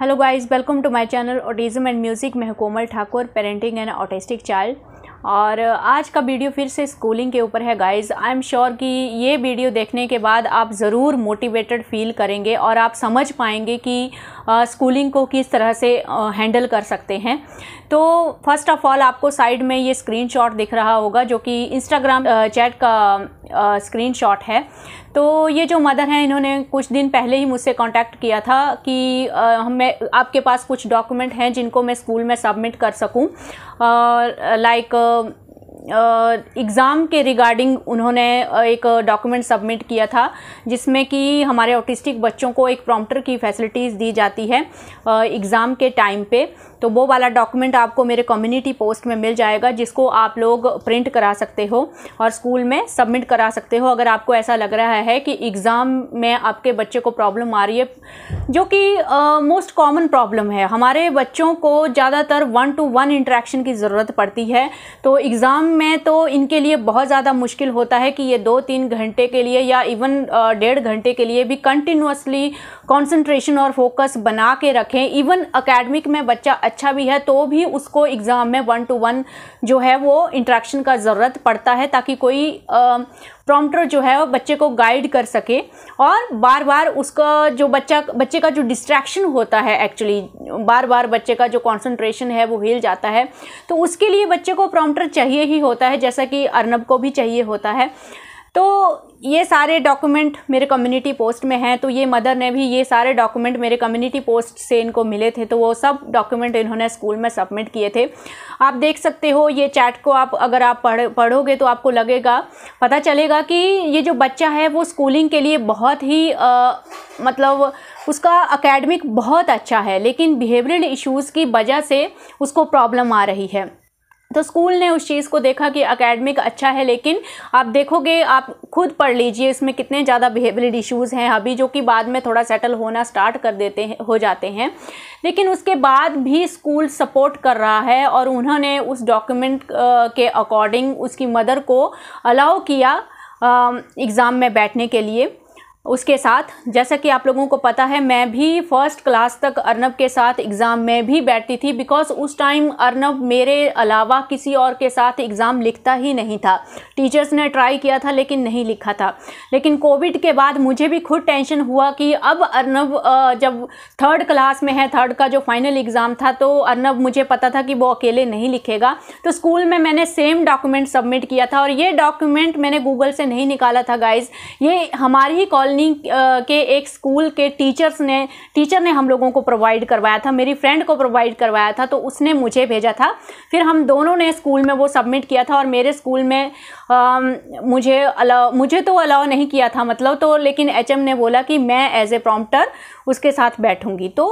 Hello guys welcome to my channel autism and music मैं Komal Thakur parenting and autistic child और आज का video फिर से स्कूलिंग के ऊपर है गाइज़ आई एम श्योर कि ये वीडियो देखने के बाद आप ज़रूर मोटिवेटेड फील करेंगे और आप समझ पाएंगे कि स्कूलिंग को किस तरह से हैंडल कर सकते हैं तो फर्स्ट ऑफ़ ऑल आपको साइड में ये स्क्रीनशॉट दिख रहा होगा जो कि इंस्टाग्राम चैट का स्क्रीनशॉट है तो ये जो मदर हैं इन्होंने कुछ दिन पहले ही मुझसे कांटेक्ट किया था कि हमें आपके पास कुछ डॉक्यूमेंट हैं जिनको मैं स्कूल में सबमिट कर सकूं लाइक um, एग्ज़ाम के रिगार्डिंग उन्होंने एक डॉक्यूमेंट सबमिट किया था जिसमें कि हमारे ऑटिस्टिक बच्चों को एक प्रॉम्प्टर की फैसिलिटीज़ दी जाती है एग्ज़ाम के टाइम पे तो वो वाला डॉक्यूमेंट आपको मेरे कम्युनिटी पोस्ट में मिल जाएगा जिसको आप लोग प्रिंट करा सकते हो और स्कूल में सबमिट करा सकते हो अगर आपको ऐसा लग रहा है कि एग्ज़ाम में आपके बच्चे को प्रॉब्लम आ रही है जो कि मोस्ट कॉमन प्रॉब्लम है हमारे बच्चों को ज़्यादातर वन टू वन इंट्रैक्शन की ज़रूरत पड़ती है तो एग्ज़ाम में तो इनके लिए बहुत ज़्यादा मुश्किल होता है कि ये दो तीन घंटे के लिए या इवन डेढ़ घंटे के लिए भी कंटिन्यूसली कंसंट्रेशन और फोकस बना के रखें इवन अकेडमिक में बच्चा अच्छा भी है तो भी उसको एग्ज़ाम में वन टू वन जो है वो इंट्रैक्शन का ज़रूरत पड़ता है ताकि कोई प्रॉम्प्टर जो है वो बच्चे को गाइड कर सके और बार बार उसका जो बच्चा बच्चे का जो डिस्ट्रैक्शन होता है एक्चुअली बार बार बच्चे का जो कॉन्सनट्रेशन है वो हिल जाता है तो उसके लिए बच्चे को प्रॉम्प्टर चाहिए ही होता है जैसा कि अर्नब को भी चाहिए होता है तो ये सारे डॉक्यूमेंट मेरे कम्युनिटी पोस्ट में हैं तो ये मदर ने भी ये सारे डॉक्यूमेंट मेरे कम्युनिटी पोस्ट से इनको मिले थे तो वो सब डॉक्यूमेंट इन्होंने स्कूल में सबमिट किए थे आप देख सकते हो ये चैट को आप अगर आप पढ़ पढ़ोगे तो आपको लगेगा पता चलेगा कि ये जो बच्चा है वो स्कूलिंग के लिए बहुत ही आ, मतलब उसका अकेडमिक बहुत अच्छा है लेकिन बिहेवियल इशूज़ की वजह से उसको प्रॉब्लम आ रही है तो स्कूल ने उस चीज़ को देखा कि अकेडमिक अच्छा है लेकिन आप देखोगे आप खुद पढ़ लीजिए इसमें कितने ज़्यादा बिहेवियर इश्यूज़ हैं अभी जो कि बाद में थोड़ा सेटल होना स्टार्ट कर देते हैं हो जाते हैं लेकिन उसके बाद भी स्कूल सपोर्ट कर रहा है और उन्होंने उस डॉक्यूमेंट के अकॉर्डिंग उसकी मदर को अलाउ किया एग्ज़ाम में बैठने के लिए उसके साथ जैसा कि आप लोगों को पता है मैं भी फर्स्ट क्लास तक अर्नब के साथ एग्ज़ाम में भी बैठती थी बिकॉज़ उस टाइम अर्नब मेरे अलावा किसी और के साथ एग्ज़ाम लिखता ही नहीं था टीचर्स ने ट्राई किया था लेकिन नहीं लिखा था लेकिन कोविड के बाद मुझे भी खुद टेंशन हुआ कि अब अर्नब जब थर्ड क्लास में है थर्ड का जो फाइनल एग्ज़ाम था तो अर्नब मुझे पता था कि वो अकेले नहीं लिखेगा तो स्कूल में मैंने सेम डॉक्यूमेंट सबमिट किया था और ये डॉक्यूमेंट मैंने गूगल से नहीं निकाला था गाइज़ ये हमारी ही कॉलेज कॉलोनी के एक स्कूल के टीचर्स ने टीचर ने हम लोगों को प्रोवाइड करवाया था मेरी फ्रेंड को प्रोवाइड करवाया था तो उसने मुझे भेजा था फिर हम दोनों ने स्कूल में वो सबमिट किया था और मेरे स्कूल में आ, मुझे अलाउ मुझे तो अलाउ नहीं किया था मतलब तो लेकिन एच ने बोला कि मैं एज ए प्रॉम्प्टर उसके साथ बैठूँगी तो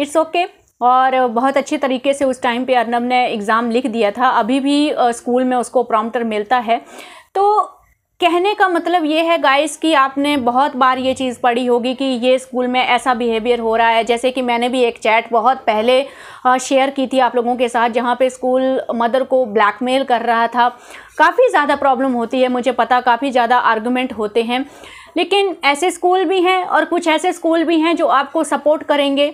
इट्स ओके okay. और बहुत अच्छे तरीके से उस टाइम पे अर्नब ने एग्ज़ाम लिख दिया था अभी भी स्कूल में उसको प्रॉम्प्टर मिलता है तो कहने का मतलब ये है गाइस कि आपने बहुत बार ये चीज़ पढ़ी होगी कि ये स्कूल में ऐसा बिहेवियर हो रहा है जैसे कि मैंने भी एक चैट बहुत पहले शेयर की थी आप लोगों के साथ जहाँ पे स्कूल मदर को ब्लैकमेल कर रहा था काफ़ी ज़्यादा प्रॉब्लम होती है मुझे पता काफ़ी ज़्यादा आर्गूमेंट होते हैं लेकिन ऐसे स्कूल भी हैं और कुछ ऐसे स्कूल भी हैं जो आपको सपोर्ट करेंगे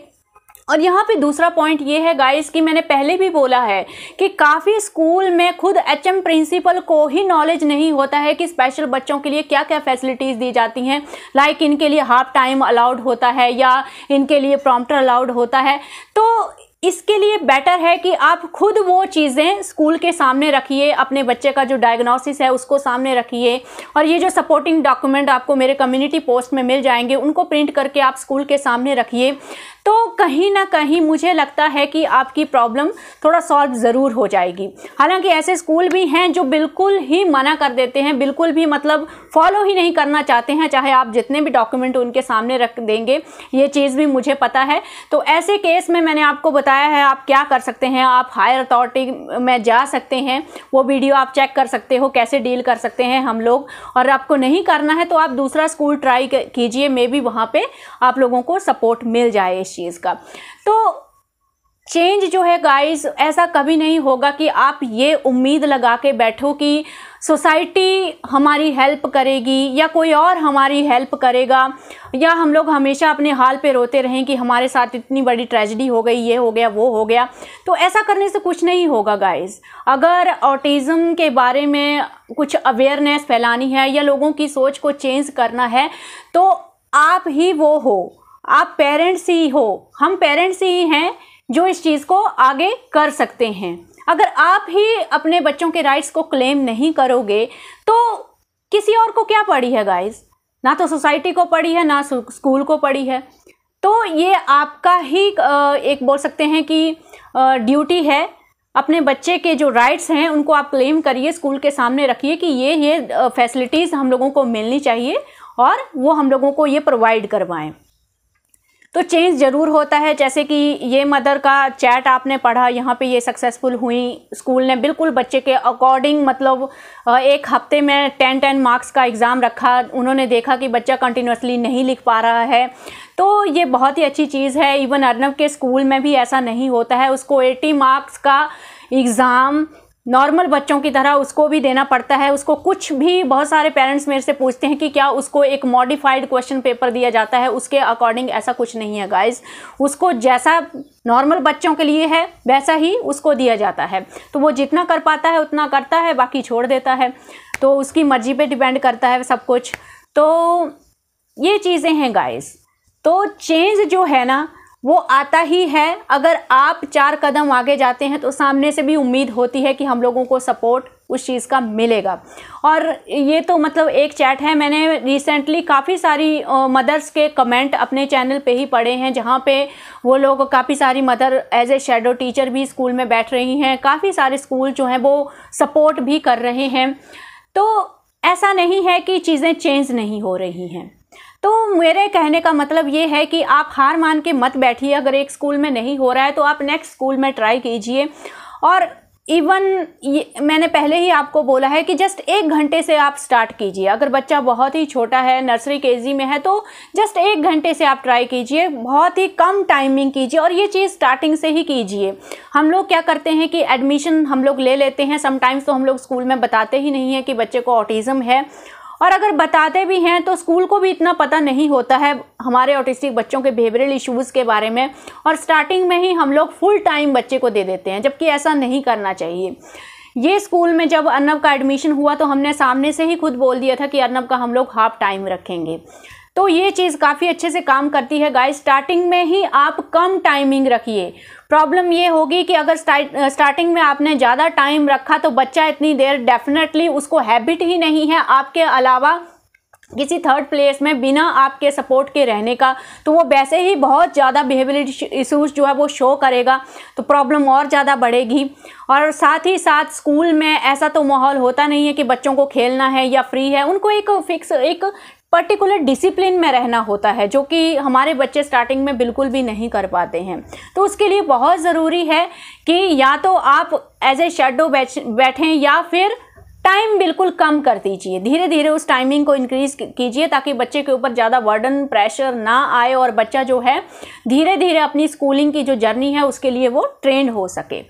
और यहाँ पे दूसरा पॉइंट ये है गाइस कि मैंने पहले भी बोला है कि काफ़ी स्कूल में खुद एचएम प्रिंसिपल को ही नॉलेज नहीं होता है कि स्पेशल बच्चों के लिए क्या क्या फैसिलिटीज़ दी जाती हैं लाइक इनके लिए हाफ टाइम अलाउड होता है या इनके लिए प्रॉम्प्टर अलाउड होता है तो इसके लिए बेटर है कि आप खुद वो चीज़ें स्कूल के सामने रखिए अपने बच्चे का जो डायग्नोसिस है उसको सामने रखिए और ये जो सपोर्टिंग डॉक्यूमेंट आपको मेरे कम्युनिटी पोस्ट में मिल जाएंगे उनको प्रिंट करके आप स्कूल के सामने रखिए तो कहीं ना कहीं मुझे लगता है कि आपकी प्रॉब्लम थोड़ा सॉल्व ज़रूर हो जाएगी हालांकि ऐसे स्कूल भी हैं जो बिल्कुल ही मना कर देते हैं बिल्कुल भी मतलब फॉलो ही नहीं करना चाहते हैं चाहे आप जितने भी डॉक्यूमेंट उनके सामने रख देंगे ये चीज़ भी मुझे पता है तो ऐसे केस में मैंने आपको बता बताया है आप क्या कर सकते हैं आप हायर अथॉरिटी में जा सकते हैं वो वीडियो आप चेक कर सकते हो कैसे डील कर सकते हैं हम लोग और आपको नहीं करना है तो आप दूसरा स्कूल ट्राई कीजिए मे बी वहाँ पर आप लोगों को सपोर्ट मिल जाए इस चीज़ का तो चेंज जो है गाइस ऐसा कभी नहीं होगा कि आप ये उम्मीद लगा के बैठो कि सोसाइटी हमारी हेल्प करेगी या कोई और हमारी हेल्प करेगा या हम लोग हमेशा अपने हाल पे रोते रहें कि हमारे साथ इतनी बड़ी ट्रेजिडी हो गई ये हो गया वो हो गया तो ऐसा करने से कुछ नहीं होगा गाइस अगर ऑटिज़म के बारे में कुछ अवेयरनेस फैलानी है या लोगों की सोच को चेंज करना है तो आप ही वो हो आप पेरेंट्स ही हो हम पेरेंट्स ही हैं जो इस चीज़ को आगे कर सकते हैं अगर आप ही अपने बच्चों के राइट्स को क्लेम नहीं करोगे तो किसी और को क्या पड़ी है गाइस ना तो सोसाइटी को पड़ी है ना स्कूल को पड़ी है तो ये आपका ही एक बोल सकते हैं कि ड्यूटी है अपने बच्चे के जो राइट्स हैं उनको आप क्लेम करिए स्कूल के सामने रखिए कि ये ये फैसिलिटीज़ हम लोगों को मिलनी चाहिए और वो हम लोगों को ये प्रोवाइड करवाएं तो चेंज ज़रूर होता है जैसे कि ये मदर का चैट आपने पढ़ा यहाँ पे ये सक्सेसफुल हुई स्कूल ने बिल्कुल बच्चे के अकॉर्डिंग मतलब एक हफ्ते में टेन टेन मार्क्स का एग्ज़ाम रखा उन्होंने देखा कि बच्चा कंटिन्यूसली नहीं लिख पा रहा है तो ये बहुत ही अच्छी चीज़ है इवन अर्नब के स्कूल में भी ऐसा नहीं होता है उसको एटी मार्क्स का एग्ज़ाम नॉर्मल बच्चों की तरह उसको भी देना पड़ता है उसको कुछ भी बहुत सारे पेरेंट्स मेरे से पूछते हैं कि क्या उसको एक मॉडिफाइड क्वेश्चन पेपर दिया जाता है उसके अकॉर्डिंग ऐसा कुछ नहीं है गाइस उसको जैसा नॉर्मल बच्चों के लिए है वैसा ही उसको दिया जाता है तो वो जितना कर पाता है उतना करता है बाकी छोड़ देता है तो उसकी मर्जी पर डिपेंड करता है सब कुछ तो ये चीज़ें हैं गाइज़ तो चेंज जो है ना वो आता ही है अगर आप चार कदम आगे जाते हैं तो सामने से भी उम्मीद होती है कि हम लोगों को सपोर्ट उस चीज़ का मिलेगा और ये तो मतलब एक चैट है मैंने रिसेंटली काफ़ी सारी मदर्स के कमेंट अपने चैनल पे ही पढ़े हैं जहाँ पे वो लोग काफ़ी सारी mother as a shadow teacher भी स्कूल में बैठ रही हैं काफ़ी सारे स्कूल जो हैं वो सपोर्ट भी कर रहे हैं तो ऐसा नहीं है कि चीज़ें चेंज नहीं हो रही हैं तो मेरे कहने का मतलब ये है कि आप हार मान के मत बैठिए अगर एक स्कूल में नहीं हो रहा है तो आप नेक्स्ट स्कूल में ट्राई कीजिए और इवन ये मैंने पहले ही आपको बोला है कि जस्ट एक घंटे से आप स्टार्ट कीजिए अगर बच्चा बहुत ही छोटा है नर्सरी के में है तो जस्ट एक घंटे से आप ट्राई कीजिए बहुत ही कम टाइमिंग कीजिए और ये चीज़ स्टार्टिंग से ही कीजिए हम लोग क्या करते हैं कि एडमिशन हम लोग ले लेते हैं समटाइम्स तो हम लोग स्कूल में बताते ही नहीं हैं कि बच्चे को ऑटिज़म है और अगर बताते भी हैं तो स्कूल को भी इतना पता नहीं होता है हमारे ऑटिस्टिक बच्चों के बिहेवियरल इश्यूज़ के बारे में और स्टार्टिंग में ही हम लोग फुल टाइम बच्चे को दे देते हैं जबकि ऐसा नहीं करना चाहिए ये स्कूल में जब अर्नब का एडमिशन हुआ तो हमने सामने से ही खुद बोल दिया था कि अर्नब का हम लोग हाफ टाइम रखेंगे तो ये चीज़ काफ़ी अच्छे से काम करती है गाइस स्टार्टिंग में ही आप कम टाइमिंग रखिए प्रॉब्लम ये होगी कि अगर स्टार्टिंग में आपने ज़्यादा टाइम रखा तो बच्चा इतनी देर डेफिनेटली उसको हैबिट ही नहीं है आपके अलावा किसी थर्ड प्लेस में बिना आपके सपोर्ट के रहने का तो वो वैसे ही बहुत ज़्यादा बिहेवियरिटी इशूज़ जो है वो शो करेगा तो प्रॉब्लम और ज़्यादा बढ़ेगी और साथ ही साथ स्कूल में ऐसा तो माहौल होता नहीं है कि बच्चों को खेलना है या फ्री है उनको एक फिक्स एक पर्टिकुलर डिसिप्लिन में रहना होता है जो कि हमारे बच्चे स्टार्टिंग में बिल्कुल भी नहीं कर पाते हैं तो उसके लिए बहुत ज़रूरी है कि या तो आप एज ए शेडो बैठें या फिर टाइम बिल्कुल कम कर दीजिए धीरे धीरे उस टाइमिंग को इंक्रीज कीजिए ताकि बच्चे के ऊपर ज़्यादा बर्डन प्रेशर ना आए और बच्चा जो है धीरे धीरे अपनी स्कूलिंग की जो जर्नी है उसके लिए वो ट्रेंड हो सके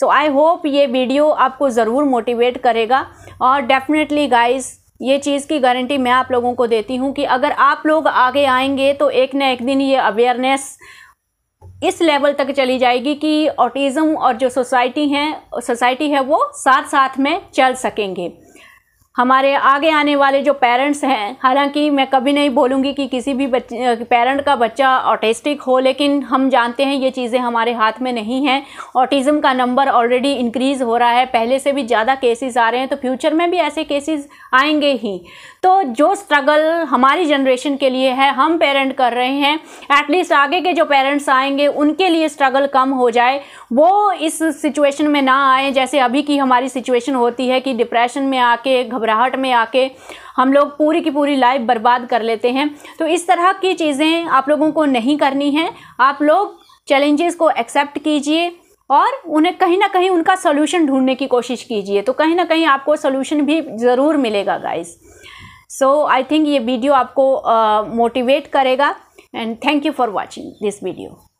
सो आई होप ये वीडियो आपको ज़रूर मोटिवेट करेगा और डेफिनेटली गाइज़ ये चीज़ की गारंटी मैं आप लोगों को देती हूँ कि अगर आप लोग आगे आएंगे तो एक ना एक दिन ये अवेयरनेस इस लेवल तक चली जाएगी कि ऑटिज़म और जो सोसाइटी हैं सोसाइटी है वो साथ साथ में चल सकेंगे हमारे आगे आने वाले जो पेरेंट्स हैं हालांकि मैं कभी नहीं बोलूँगी कि किसी भी बच्चे पेरेंट का बच्चा ऑटिस्टिक हो लेकिन हम जानते हैं ये चीज़ें हमारे हाथ में नहीं हैं ऑटिज़म का नंबर ऑलरेडी इंक्रीज़ हो रहा है पहले से भी ज़्यादा केसेस आ रहे हैं तो फ्यूचर में भी ऐसे केसेस आएंगे ही तो जो स्ट्रगल हमारी जनरेशन के लिए है हम पेरेंट कर रहे हैं एटलीस्ट आगे के जो पेरेंट्स आएंगे उनके लिए स्ट्रगल कम हो जाए वो इस सिचुएशन में ना आए जैसे अभी की हमारी सिचुएशन होती है कि डिप्रेशन में आके घबराहट में आके हम लोग पूरी की पूरी लाइफ बर्बाद कर लेते हैं तो इस तरह की चीज़ें आप लोगों को नहीं करनी है आप लोग चैलेंजेस को एक्सेप्ट कीजिए और उन्हें कहीं ना कहीं उनका सोल्यूशन ढूंढने की कोशिश कीजिए तो कहीं ना कहीं आपको सोल्यूशन भी ज़रूर मिलेगा गाइज़ सो आई थिंक ये वीडियो आपको मोटिवेट uh, करेगा and thank you for watching this video